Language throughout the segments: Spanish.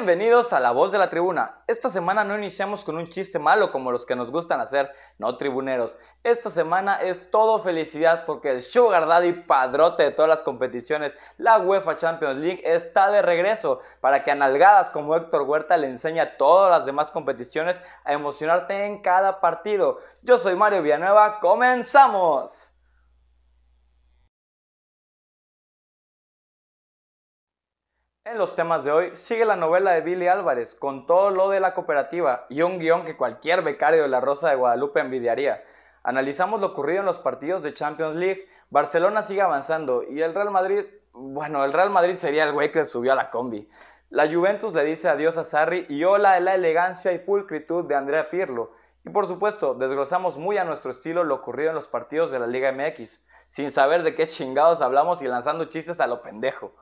Bienvenidos a La Voz de la Tribuna. Esta semana no iniciamos con un chiste malo como los que nos gustan hacer, no tribuneros. Esta semana es todo felicidad porque el Sugar Daddy padrote de todas las competiciones, la UEFA Champions League, está de regreso para que analgadas como Héctor Huerta le enseña a todas las demás competiciones a emocionarte en cada partido. Yo soy Mario Villanueva, comenzamos. En los temas de hoy sigue la novela de Billy Álvarez con todo lo de la cooperativa y un guión que cualquier becario de la Rosa de Guadalupe envidiaría. Analizamos lo ocurrido en los partidos de Champions League, Barcelona sigue avanzando y el Real Madrid, bueno, el Real Madrid sería el güey que subió a la combi. La Juventus le dice adiós a Sarri y hola de la elegancia y pulcritud de Andrea Pirlo. Y por supuesto, desglosamos muy a nuestro estilo lo ocurrido en los partidos de la Liga MX, sin saber de qué chingados hablamos y lanzando chistes a lo pendejo.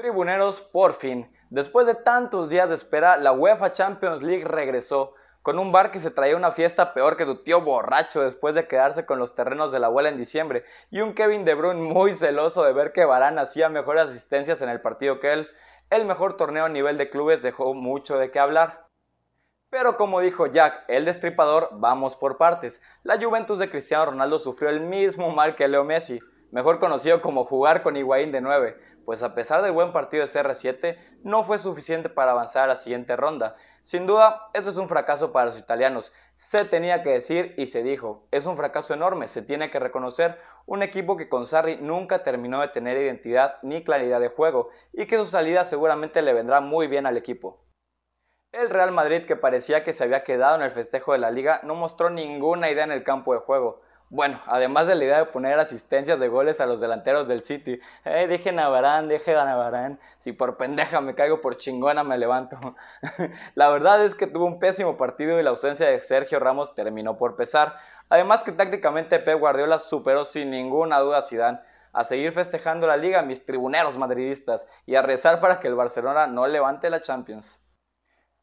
Tribuneros, por fin, después de tantos días de espera, la UEFA Champions League regresó con un bar que se traía una fiesta peor que tu tío borracho después de quedarse con los terrenos de la abuela en diciembre y un Kevin De Bruyne muy celoso de ver que Barán hacía mejores asistencias en el partido que él. El mejor torneo a nivel de clubes dejó mucho de qué hablar. Pero como dijo Jack, el destripador, vamos por partes. La Juventus de Cristiano Ronaldo sufrió el mismo mal que Leo Messi mejor conocido como jugar con Higuaín de 9, pues a pesar del buen partido de CR7, no fue suficiente para avanzar a la siguiente ronda. Sin duda, eso es un fracaso para los italianos. Se tenía que decir y se dijo. Es un fracaso enorme, se tiene que reconocer. Un equipo que con Sarri nunca terminó de tener identidad ni claridad de juego y que su salida seguramente le vendrá muy bien al equipo. El Real Madrid, que parecía que se había quedado en el festejo de la liga, no mostró ninguna idea en el campo de juego. Bueno, además de la idea de poner asistencias de goles a los delanteros del City. Eh, dije Navarán, dije Barán, Si por pendeja me caigo, por chingona me levanto. la verdad es que tuvo un pésimo partido y la ausencia de Sergio Ramos terminó por pesar. Además que tácticamente Pep Guardiola superó sin ninguna duda a Zidane. A seguir festejando la liga mis tribuneros madridistas y a rezar para que el Barcelona no levante la Champions.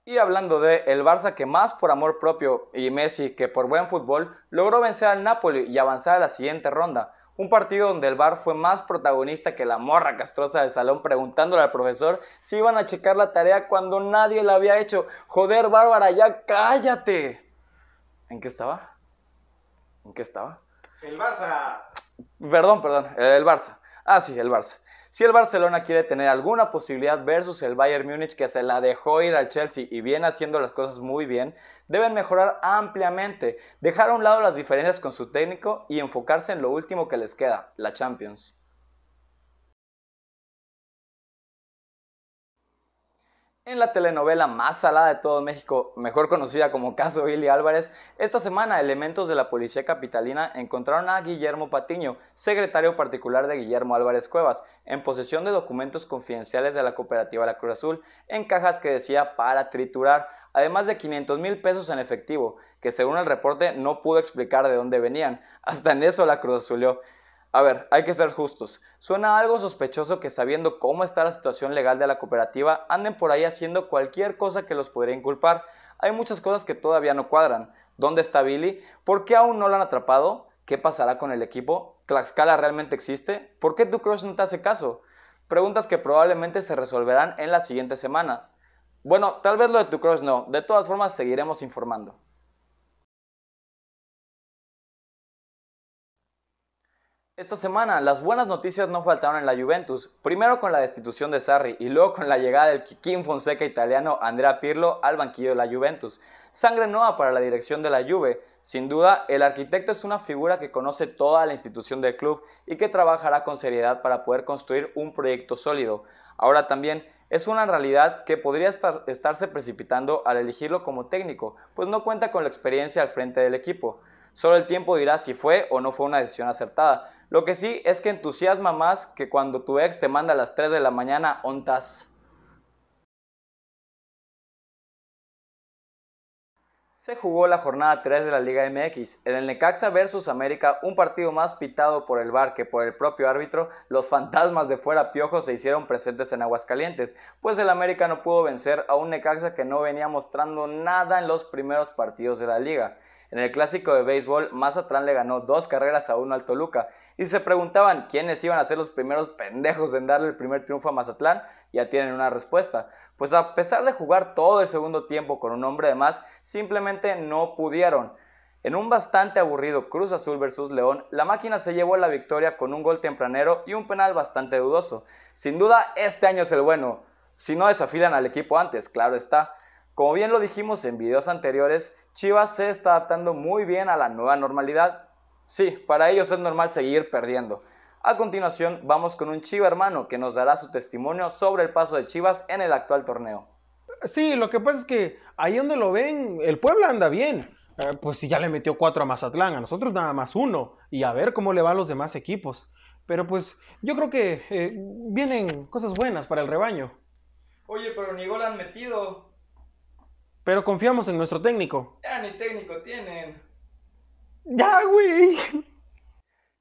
Y hablando de el Barça que más por amor propio y Messi que por buen fútbol logró vencer al Napoli y avanzar a la siguiente ronda. Un partido donde el Bar fue más protagonista que la morra castrosa del salón preguntándole al profesor si iban a checar la tarea cuando nadie la había hecho. Joder, Bárbara, ya cállate. ¿En qué estaba? ¿En qué estaba? El Barça. Perdón, perdón, el Barça. Ah, sí, el Barça. Si el Barcelona quiere tener alguna posibilidad versus el Bayern Múnich que se la dejó ir al Chelsea y viene haciendo las cosas muy bien, deben mejorar ampliamente, dejar a un lado las diferencias con su técnico y enfocarse en lo último que les queda, la Champions. En la telenovela más salada de todo México, mejor conocida como Caso Billy Álvarez, esta semana elementos de la policía capitalina encontraron a Guillermo Patiño, secretario particular de Guillermo Álvarez Cuevas, en posesión de documentos confidenciales de la cooperativa La Cruz Azul, en cajas que decía para triturar, además de 500 mil pesos en efectivo, que según el reporte no pudo explicar de dónde venían. Hasta en eso la Cruz Azulió. A ver, hay que ser justos. Suena algo sospechoso que sabiendo cómo está la situación legal de la cooperativa, anden por ahí haciendo cualquier cosa que los podría inculpar. Hay muchas cosas que todavía no cuadran. ¿Dónde está Billy? ¿Por qué aún no lo han atrapado? ¿Qué pasará con el equipo? ¿Tlaxcala realmente existe? ¿Por qué tu crush no te hace caso? Preguntas que probablemente se resolverán en las siguientes semanas. Bueno, tal vez lo de tu crush no. De todas formas, seguiremos informando. Esta semana las buenas noticias no faltaron en la Juventus, primero con la destitución de Sarri y luego con la llegada del Quiquín Fonseca italiano Andrea Pirlo al banquillo de la Juventus. Sangre nueva para la dirección de la Juve. Sin duda, el arquitecto es una figura que conoce toda la institución del club y que trabajará con seriedad para poder construir un proyecto sólido. Ahora también es una realidad que podría estarse precipitando al elegirlo como técnico, pues no cuenta con la experiencia al frente del equipo. Solo el tiempo dirá si fue o no fue una decisión acertada lo que sí es que entusiasma más que cuando tu ex te manda a las 3 de la mañana ontas. Se jugó la jornada 3 de la Liga MX. En el Necaxa versus América, un partido más pitado por el VAR que por el propio árbitro, los fantasmas de fuera piojo se hicieron presentes en Aguascalientes, pues el América no pudo vencer a un Necaxa que no venía mostrando nada en los primeros partidos de la liga. En el clásico de béisbol, Mazatlán le ganó dos carreras a uno al Toluca y se preguntaban quiénes iban a ser los primeros pendejos en darle el primer triunfo a Mazatlán, ya tienen una respuesta. Pues a pesar de jugar todo el segundo tiempo con un hombre de más, simplemente no pudieron. En un bastante aburrido Cruz Azul versus León, la máquina se llevó la victoria con un gol tempranero y un penal bastante dudoso. Sin duda, este año es el bueno, si no desafilan al equipo antes, claro está. Como bien lo dijimos en videos anteriores, Chivas se está adaptando muy bien a la nueva normalidad Sí, para ellos es normal seguir perdiendo. A continuación, vamos con un Chiva hermano que nos dará su testimonio sobre el paso de Chivas en el actual torneo. Sí, lo que pasa es que ahí donde lo ven, el Puebla anda bien. Eh, pues si ya le metió cuatro a Mazatlán, a nosotros nada más uno. Y a ver cómo le va a los demás equipos. Pero pues yo creo que eh, vienen cosas buenas para el rebaño. Oye, pero ni gol han metido. Pero confiamos en nuestro técnico. Ya ni técnico tienen. Ya, güey.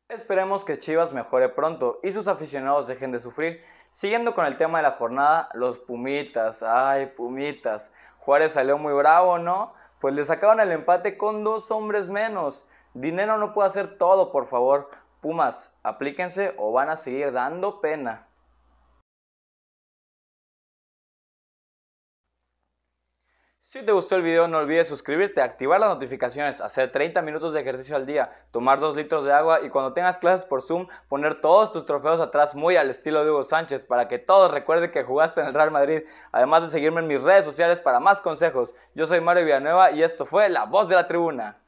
Esperemos que Chivas mejore pronto y sus aficionados dejen de sufrir. Siguiendo con el tema de la jornada, los Pumitas, ay Pumitas, Juárez salió muy bravo, ¿no? Pues le sacaron el empate con dos hombres menos. Dinero no puede hacer todo, por favor. Pumas, aplíquense o van a seguir dando pena. Si te gustó el video no olvides suscribirte, activar las notificaciones, hacer 30 minutos de ejercicio al día, tomar 2 litros de agua y cuando tengas clases por Zoom poner todos tus trofeos atrás muy al estilo de Hugo Sánchez para que todos recuerden que jugaste en el Real Madrid, además de seguirme en mis redes sociales para más consejos. Yo soy Mario Villanueva y esto fue La Voz de la Tribuna.